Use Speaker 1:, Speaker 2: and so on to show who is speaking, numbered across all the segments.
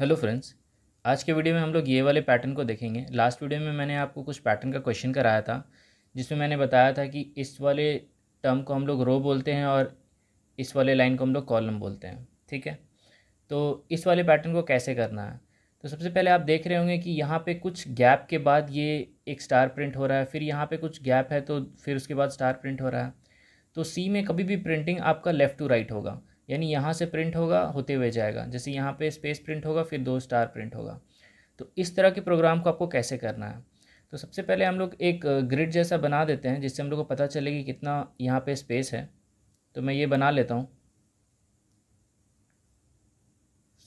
Speaker 1: hello friends आज के video में हम लोग ये वाले पैटर्न को देखेंगे लास्ट वीडियो में मैंने आपको कुछ पैटर्न का क्वेश्चन कराया था जिसमें मैंने बताया था कि इस वाले टर्म को हम लोग रो बोलते हैं और इस वाले लाइन को हम लोग कॉलम बोलते हैं ठीक है तो इस वाले पैटर्न को कैसे करना है तो सबसे पहले आप देख रहे होंगे कि यहाँ पर कुछ गैप के बाद ये एक स्टार प्रिंट हो रहा है फिर यहाँ पर कुछ गैप है तो फिर उसके बाद स्टार प्रिंट हो रहा है तो सी में कभी भी प्रिंटिंग आपका लेफ़्ट टू राइट होगा यानी यहाँ से प्रिंट होगा होते हुए जाएगा जैसे यहाँ पे स्पेस प्रिंट होगा फिर दो स्टार प्रिंट होगा तो इस तरह के प्रोग्राम को आपको कैसे करना है तो सबसे पहले हम लोग एक ग्रिड जैसा बना देते हैं जिससे हम लोग को पता चले कि कितना यहाँ पे स्पेस है तो मैं ये बना लेता हूँ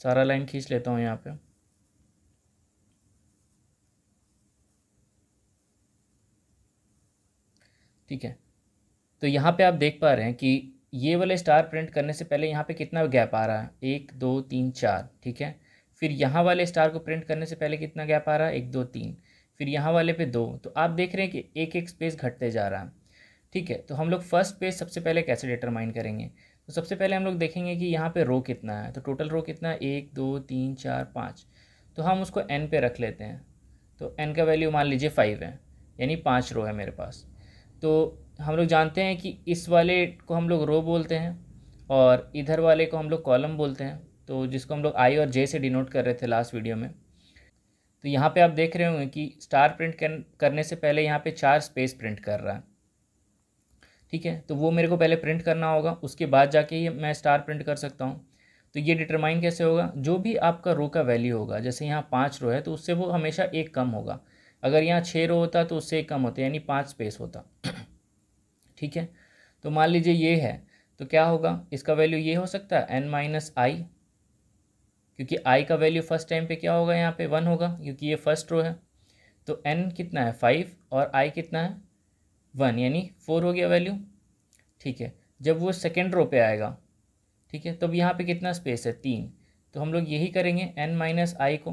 Speaker 1: सारा लाइन खींच लेता हूँ यहाँ पर ठीक है तो यहाँ पे आप देख पा रहे हैं कि ये वाले स्टार प्रिंट करने से पहले यहाँ पे कितना गैप आ रहा है एक दो तीन चार ठीक है फिर यहाँ वाले स्टार को प्रिंट करने से पहले कितना गैप आ रहा है एक दो तीन फिर यहाँ वाले पे दो तो आप देख रहे हैं कि एक एक स्पेस घटते जा रहा है ठीक है तो हम लोग फर्स्ट स्पेस सबसे पहले कैसे डिटरमाइन करेंगे तो सबसे पहले हम लोग देखेंगे कि यहाँ पर रो कितना है तो टोटल रो कितना है एक दो तीन चार पाँच तो हम उसको एन पे रख लेते हैं तो एन का वैल्यू मान लीजिए फाइव है यानी पाँच रो है मेरे पास तो हम लोग जानते हैं कि इस वाले को हम लोग रो बोलते हैं और इधर वाले को हम लोग कॉलम बोलते हैं तो जिसको हम लोग आई और जे से डिनोट कर रहे थे लास्ट वीडियो में तो यहाँ पे आप देख रहे होंगे कि स्टार प्रिंट करने से पहले यहाँ पे चार स्पेस प्रिंट कर रहा है ठीक है तो वो मेरे को पहले प्रिंट करना होगा उसके बाद जाके ही मैं स्टार प्रिंट कर सकता हूँ तो ये डिटरमाइन कैसे होगा जो भी आपका रो का वैल्यू होगा जैसे यहाँ पाँच रो है तो उससे वो हमेशा एक कम होगा अगर यहाँ छः रो होता तो उससे एक कम होता यानी पाँच स्पेस होता ठीक है तो मान लीजिए ये है तो क्या होगा इसका वैल्यू ये हो सकता है एन माइनस आई क्योंकि आई का वैल्यू फर्स्ट टाइम पे क्या होगा यहाँ पे वन होगा क्योंकि ये फर्स्ट रो है तो एन कितना है फाइव और आई कितना है वन यानी फोर हो गया वैल्यू ठीक है जब वो सेकेंड रो पे आएगा ठीक है तब यहाँ पे कितना स्पेस है तीन तो हम लोग यही करेंगे एन माइनस आई को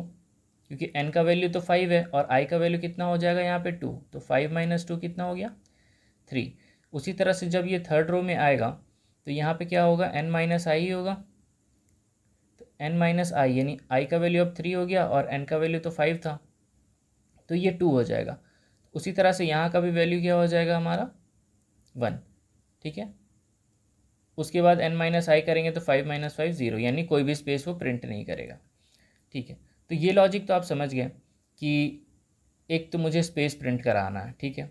Speaker 1: क्योंकि एन का वैल्यू तो फाइव है और आई का वैल्यू कितना हो जाएगा यहाँ पे टू तो फाइव माइनस टू कितना हो गया थ्री उसी तरह से जब ये थर्ड रो में आएगा तो यहाँ पे क्या होगा एन माइनस आई ही होगा तो एन माइनस आई यानी आई का वैल्यू अब थ्री हो गया और एन का वैल्यू तो फाइव था तो ये टू हो जाएगा उसी तरह से यहाँ का भी वैल्यू क्या हो जाएगा हमारा वन ठीक है उसके बाद एन माइनस आई करेंगे तो फाइव माइनस फाइव ज़ीरो यानी कोई भी स्पेस वो प्रिंट नहीं करेगा ठीक है तो ये लॉजिक तो आप समझ गए कि एक तो मुझे स्पेस प्रिंट कराना है ठीक है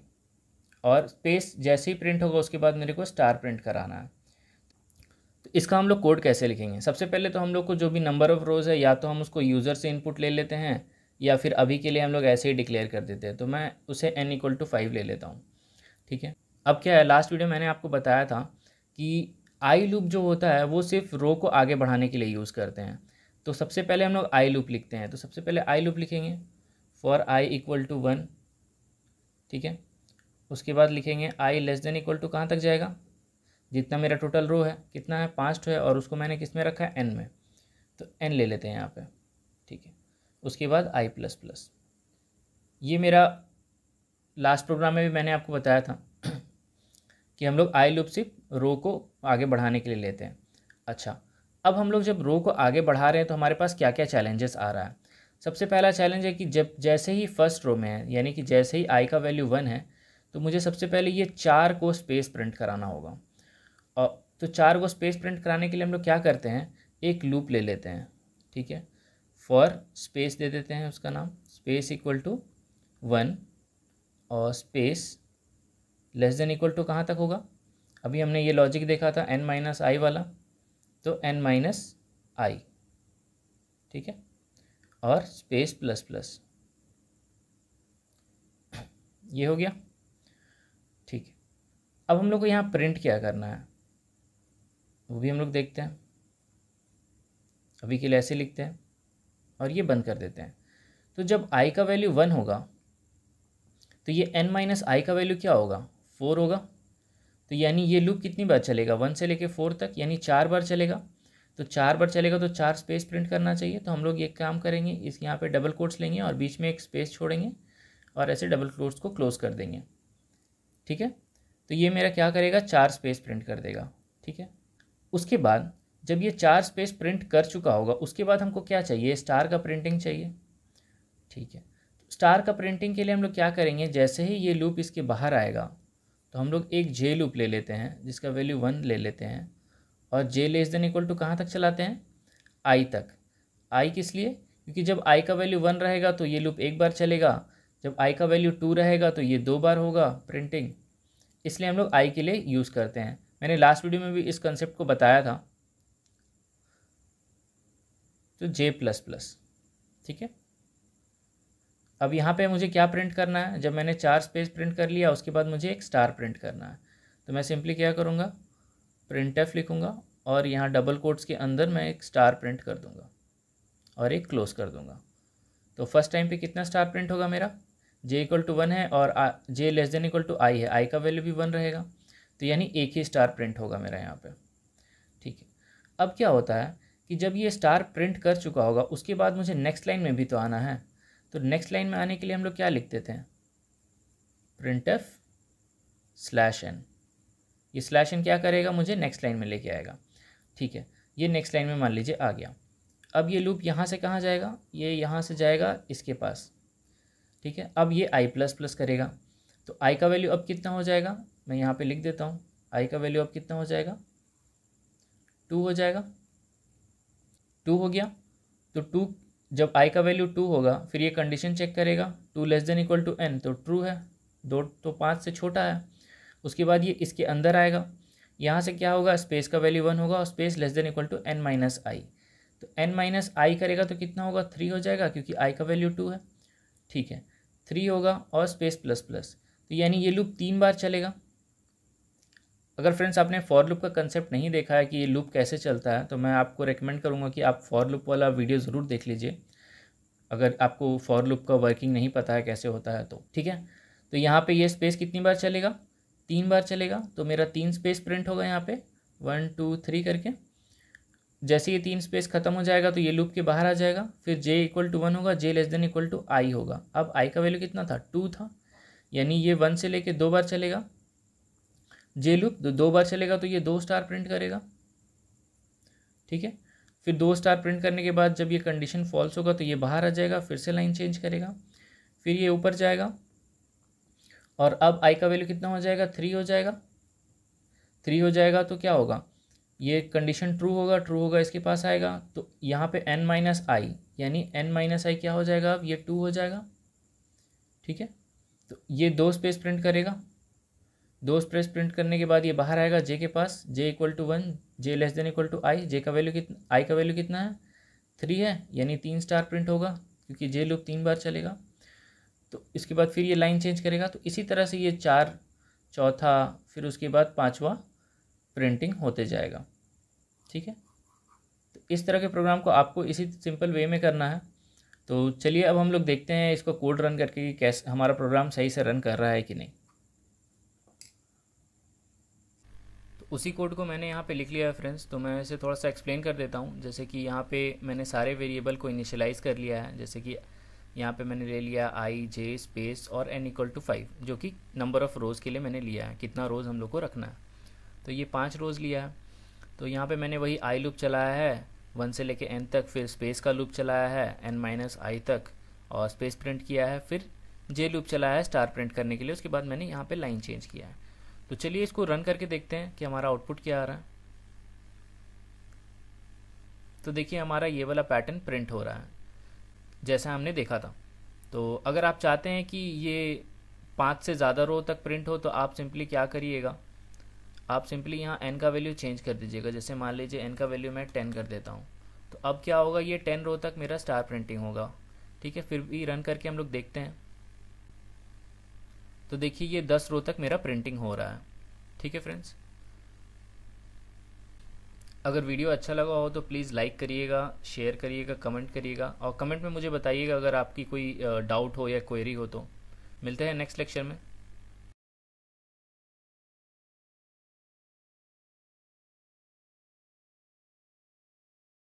Speaker 1: और स्पेस जैसे ही प्रिंट होगा उसके बाद मेरे को स्टार प्रिंट कराना है तो इसका हम लोग कोड कैसे लिखेंगे सबसे पहले तो हम लोग को जो भी नंबर ऑफ़ रोज़ है या तो हम उसको यूज़र से इनपुट ले लेते हैं या फिर अभी के लिए हम लोग ऐसे ही डिक्लेयर कर देते हैं तो मैं उसे एन इक्वल टू फाइव ले लेता हूँ ठीक है अब क्या है लास्ट वीडियो मैंने आपको बताया था कि आई लूप जो होता है वो सिर्फ रो को आगे बढ़ाने के लिए यूज़ करते हैं तो सबसे पहले हम लोग आई लूप लिखते हैं तो सबसे पहले आई लूप लिखेंगे for i equal to one ठीक है उसके बाद लिखेंगे i less than equal to कहाँ तक जाएगा जितना मेरा टोटल रो है कितना है पाँच है और उसको मैंने किस में रखा है एन में तो एन ले लेते हैं यहाँ पे ठीक है उसके बाद आई प्लस प्लस ये मेरा लास्ट प्रोग्राम में भी मैंने आपको बताया था कि हम लोग आई लुप सिर्फ रो को आगे बढ़ाने के लिए लेते हैं अच्छा अब हम लोग जब रो को आगे बढ़ा रहे हैं तो हमारे पास क्या क्या चैलेंजेस आ रहा है सबसे पहला चैलेंज है कि जब जैसे ही फर्स्ट रो में है यानी कि जैसे ही आई का वैल्यू वन है तो मुझे सबसे पहले ये चार को स्पेस प्रिंट कराना होगा और तो चार को स्पेस प्रिंट कराने के लिए हम लोग क्या करते हैं एक लूप ले लेते हैं ठीक है फॉर स्पेस दे देते हैं उसका नाम स्पेस इक्वल टू वन और space less than equal to कहाँ तक होगा अभी हमने ये लॉजिक देखा था एन माइनस आई वाला तो एन माइनस आई ठीक है और स्पेस प्लस प्लस ये हो गया अब हम लोग को यहाँ प्रिंट क्या करना है वो भी हम लोग देखते हैं अभी के लिए ऐसे लिखते हैं और ये बंद कर देते हैं तो जब आई का वैल्यू वन होगा तो ये एन माइनस आई का वैल्यू क्या होगा फोर होगा तो यानी ये लूप कितनी बार चलेगा वन से लेके फोर तक यानी चार बार चलेगा तो चार बार चलेगा तो चार स्पेस प्रिंट करना चाहिए तो हम लोग ये काम करेंगे इस यहाँ पे डबल कोट्स लेंगे और बीच में एक स्पेस छोड़ेंगे और ऐसे डबल कोट्स को क्लोज़ कर देंगे ठीक है तो ये मेरा क्या करेगा चार स्पेस प्रिंट कर देगा ठीक है उसके बाद जब ये चार स्पेस प्रिंट कर चुका होगा उसके बाद हमको क्या चाहिए स्टार का प्रिंटिंग चाहिए ठीक है स्टार का प्रिंटिंग के लिए हम लोग क्या करेंगे जैसे ही ये लूप इसके बाहर आएगा तो हम लोग एक जे लूप ले लेते हैं जिसका वैल्यू वन ले लेते हैं और j less than equal to कहाँ तक चलाते हैं आई तक आई किस लिए क्योंकि जब आई का वैल्यू वन रहेगा तो ये लूप एक बार चलेगा जब आई का वैल्यू टू रहेगा तो ये दो बार होगा प्रिंटिंग इसलिए हम लोग आई के लिए यूज़ करते हैं मैंने लास्ट वीडियो में भी इस कंसेप्ट को बताया था तो जे प्लस प्लस ठीक है अब यहाँ पे मुझे क्या प्रिंट करना है जब मैंने चार स्पेस प्रिंट कर लिया उसके बाद मुझे एक स्टार प्रिंट करना है तो मैं सिंपली क्या करूँगा प्रिंट एफ लिखूँगा और यहाँ डबल कोट्स के अंदर मैं एक स्टार प्रिंट कर दूँगा और एक क्लोज कर दूँगा तो फर्स्ट टाइम पे कितना स्टार प्रिंट होगा मेरा जे इक्वल टू वन है और j less than equal to i है आई का वैल्यू भी वन रहेगा तो यानी एक ही स्टार प्रिंट होगा मेरा यहाँ पे ठीक है अब क्या होता है कि जब ये स्टार प्रिंट कर चुका होगा उसके बाद मुझे नेक्स्ट लाइन में भी तो आना है तो नेक्स्ट लाइन में आने के लिए हम लोग क्या लिखते थे प्रिंट एफ स्लैश एन ये स्लैश एन क्या करेगा मुझे नेक्स्ट लाइन में लेके आएगा ठीक है ये नेक्स्ट लाइन में मान लीजिए आ गया अब ये लूप यहाँ से कहाँ जाएगा ये यहाँ से जाएगा इसके पास ठीक है अब ये आई प्लस प्लस करेगा तो आई का वैल्यू अब कितना हो जाएगा मैं यहाँ पे लिख देता हूँ आई का वैल्यू अब कितना हो जाएगा टू हो जाएगा टू हो गया तो टू जब आई का वैल्यू टू होगा फिर ये कंडीशन चेक करेगा two less than equal to n तो ट्रू है दो तो पाँच से छोटा है उसके बाद ये इसके अंदर आएगा यहाँ से क्या होगा स्पेस का वैल्यू वन होगा और space less than equal to n minus i तो एन माइनस आई करेगा तो कितना होगा थ्री हो जाएगा क्योंकि आई का वैल्यू टू है ठीक है थ्री होगा और स्पेस प्लस प्लस तो यानी ये लूप तीन बार चलेगा अगर फ्रेंड्स आपने फॉर लूप का कंसेप्ट नहीं देखा है कि ये लूप कैसे चलता है तो मैं आपको रेकमेंड करूँगा कि आप फॉर लूप वाला वीडियो ज़रूर देख लीजिए अगर आपको फॉर लूप का वर्किंग नहीं पता है कैसे होता है तो ठीक है तो यहाँ पे ये स्पेस कितनी बार चलेगा तीन बार चलेगा तो मेरा तीन स्पेस प्रिंट होगा यहाँ पे वन टू थ्री करके जैसे ये तीन स्पेस खत्म हो जाएगा तो ये लूप के बाहर आ जाएगा फिर जे इक्वल टू वन होगा j less than equal to i होगा अब आई का वैल्यू कितना था टू था यानी ये वन से लेके दो बार चलेगा जे लूप तो दो बार चलेगा तो ये दो स्टार प्रिंट करेगा ठीक है फिर दो स्टार प्रिंट करने के बाद जब ये कंडीशन फॉल्स होगा तो ये बाहर आ जाएगा फिर से लाइन चेंज करेगा फिर ये ऊपर जाएगा और अब आई का वैल्यू कितना हो जाएगा थ्री हो जाएगा थ्री हो जाएगा तो क्या होगा ये कंडीशन ट्रू होगा ट्रू होगा इसके पास आएगा तो यहाँ पे एन माइनस आई यानी एन माइनस आई क्या हो जाएगा अब ये टू हो जाएगा ठीक है तो ये दो स्पेस प्रिंट करेगा दो स्पेस प्रिंट करने के बाद ये बाहर आएगा जे के पास j equal to one j less than equal to i j का वैल्यू कितना आई का वैल्यू कितना है थ्री है यानी तीन स्टार प्रिंट होगा क्योंकि जे लूप तीन बार चलेगा तो इसके बाद फिर ये लाइन चेंज करेगा तो इसी तरह से ये चार चौथा फिर उसके बाद पाँचवा प्रिंटिंग होते जाएगा ठीक है तो इस तरह के प्रोग्राम को आपको इसी सिंपल वे में करना है तो चलिए अब हम लोग देखते हैं इसको कोड रन करके कि कैसे हमारा प्रोग्राम सही से रन कर रहा है कि नहीं तो उसी कोड को मैंने यहाँ पे लिख लिया है फ्रेंड्स तो मैं इसे थोड़ा सा एक्सप्लेन कर देता हूँ जैसे कि यहाँ पे मैंने सारे वेरिएबल को इनिशलाइज़ कर लिया है जैसे कि यहाँ पे मैंने ले लिया आई जे स्पेस और एन इक्वल टू फाइव जो कि नंबर ऑफ़ रोज़ के लिए मैंने लिया है कितना रोज़ हम लोग को रखना है तो ये पाँच रोज़ लिया है तो यहाँ पे मैंने वही आई लूप चलाया है वन से लेके एन तक फिर स्पेस का लूप चलाया है एन माइनस आई तक और स्पेस प्रिंट किया है फिर जे लूप चलाया है स्टार प्रिंट करने के लिए उसके बाद मैंने यहाँ पे लाइन चेंज किया है तो चलिए इसको रन करके देखते हैं कि हमारा आउटपुट क्या आ रहा है तो देखिए हमारा ये वाला पैटर्न प्रिंट हो रहा है जैसा हमने देखा था तो अगर आप चाहते हैं कि ये पाँच से ज़्यादा रो तक प्रिंट हो तो आप सिंपली क्या करिएगा आप सिंपली यहाँ एन का वैल्यू चेंज कर दीजिएगा जैसे मान लीजिए एन का वैल्यू मैं टेन कर देता हूँ तो अब क्या होगा ये टेन रो तक मेरा स्टार प्रिंटिंग होगा ठीक है फिर भी रन करके हम लोग देखते हैं तो देखिए ये दस रो तक मेरा प्रिंटिंग हो रहा है ठीक है फ्रेंड्स अगर वीडियो अच्छा लगा हो तो प्लीज़ लाइक करिएगा शेयर करिएगा कमेंट करिएगा और कमेंट में मुझे बताइएगा अगर आपकी कोई डाउट हो या क्वेरी हो तो मिलते हैं नेक्स्ट लेक्चर में